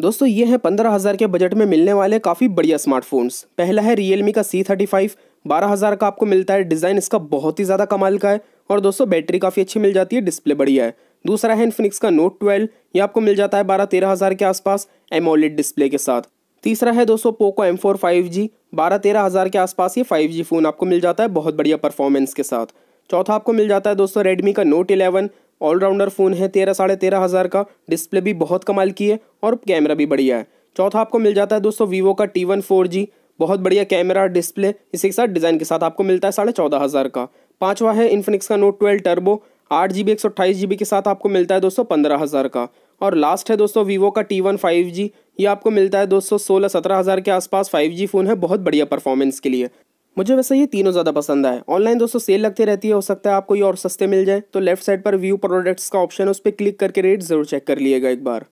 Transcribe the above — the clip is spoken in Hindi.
दोस्तों ये है पंद्रह हज़ार के बजट में मिलने वाले काफ़ी बढ़िया स्मार्टफोन्स पहला है रियलमी का सी थर्टी फाइव बारह हज़ार का आपको मिलता है डिज़ाइन इसका बहुत ही ज़्यादा कमाल का है और दोस्तों बैटरी काफ़ी अच्छी मिल जाती है डिस्प्ले बढ़िया है दूसरा है इन्फिनिक्स का नोट ट्वेल्व ये आपको मिल जाता है बारह तेरह हज़ार के आसपास एमोलिड डिस्प्ले के साथ तीसरा है दोस्तों Poco M four five G बारह तेरह हज़ार के आसपास ये फाइव जी फ़ोन आपको मिल जाता है बहुत बढ़िया परफॉर्मेंस के साथ चौथा आपको मिल जाता है दोस्तों रेडमी का नोट इलेवन ऑलराउंडर फ़ोन है तेरह साढ़े तेरह हज़ार का डिस्प्ले भी बहुत कमाल की है और कैमरा भी बढ़िया है चौथा आपको मिल जाता है दोस्तों वीवो का टी वन फोर जी बहुत बढ़िया कैमरा डिस्प्ले इसी के साथ डिज़ाइन के साथ आपको मिलता है साढ़े चौदह हज़ार का पाँचवा है इन्फिनिक्स का नोट ट्वेल्व टर्बो आठ जी बी एक सौ अट्ठाईस जी बी के साथ आपको मिलता है दोस्तों पंद्रह हज़ार का और लास्ट है दोस्तों वीवो का टी वन फाइव जी ये आपको मिलता है दोस्तों सोलह सत्रह हज़ार के आसपास फाइव जी फ़ोन है बहुत बढ़िया परफॉर्मेंस के लिए मुझे वैसे ये तीनों ज़्यादा पसंद आए ऑनलाइन दोस्तों सेल लगती रहती है हो सकता है आपको ये और सस्ते मिल जाए तो लेफ्ट साइड पर व्यू प्रोडक्ट्स का ऑप्शन है उस पर क्लिक करके रेट ज़रूर चेक कर लिएगा एक बार